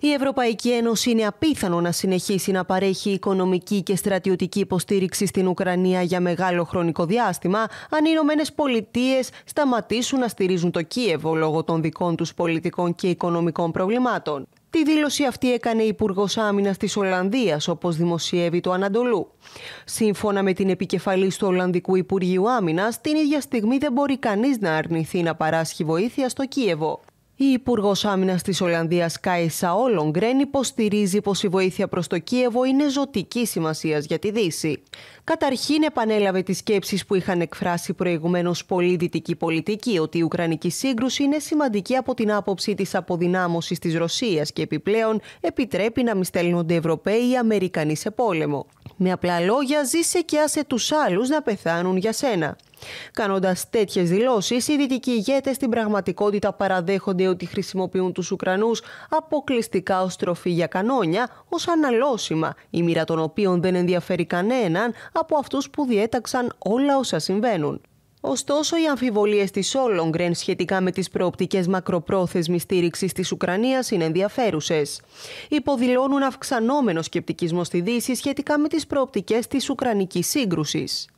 Η Ευρωπαϊκή Ένωση είναι απίθανο να συνεχίσει να παρέχει οικονομική και στρατιωτική υποστήριξη στην Ουκρανία για μεγάλο χρονικό διάστημα, αν οι Ηνωμένες Πολιτείες σταματήσουν να στηρίζουν το Κίεβο λόγω των δικών τους πολιτικών και οικονομικών προβλημάτων. Τη δήλωση αυτή έκανε η Υπουργός Άμυνας της Ολλανδίας, όπως δημοσιεύει το Ανατολού. Σύμφωνα με την επικεφαλής του Ολλανδικού Υπουργείου Άμυνας, την ίδια στιγμή δεν μπορεί κανείς να αρνηθεί να παράσχει βοήθεια στο Κίεβο. Η Υπουργός Άμυνας της Ολλανδίας, Κάι Ολονγκρέν υποστηρίζει πως η βοήθεια προς το Κίεβο είναι ζωτική σημασίας για τη Δύση. Καταρχήν, επανέλαβε τις σκέψεις που είχαν εκφράσει προηγουμένως πολλοί δυτικοί πολιτικοί ότι η Ουκρανική σύγκρουση είναι σημαντική από την άποψη της αποδυνάμωσης της Ρωσίας και επιπλέον επιτρέπει να μη στέλνονται Ευρωπαίοι ή Αμερικανοί σε πόλεμο. Με απλά λόγια, ζήσε και άσε τους άλλους να πεθάνουν για σένα. Κάνοντας τέτοιες δηλώσεις, οι δυτικοί ηγέτες στην πραγματικότητα παραδέχονται ότι χρησιμοποιούν τους Ουκρανούς αποκλειστικά ως τροφή για κανόνια, ως αναλώσιμα, η μοίρα των οποίων δεν ενδιαφέρει κανέναν από αυτούς που διέταξαν όλα όσα συμβαίνουν. Ωστόσο, οι αμφιβολίες της Όλογκρεν σχετικά με τις προοπτικές μακροπρόθεσμης στήριξης της Ουκρανίας είναι ενδιαφέρουσες. Υποδηλώνουν αυξανόμενο σκεπτικισμό στη Δύση σχετικά με τις προοπτικές της Ουκρανικής σύγκρουσης.